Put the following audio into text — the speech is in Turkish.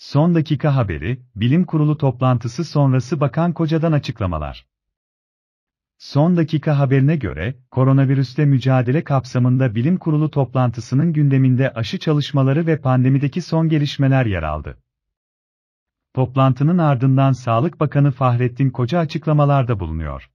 Son dakika haberi, bilim kurulu toplantısı sonrası Bakan Koca'dan açıklamalar. Son dakika haberine göre, koronavirüste mücadele kapsamında bilim kurulu toplantısının gündeminde aşı çalışmaları ve pandemideki son gelişmeler yer aldı. Toplantının ardından Sağlık Bakanı Fahrettin Koca açıklamalarda bulunuyor.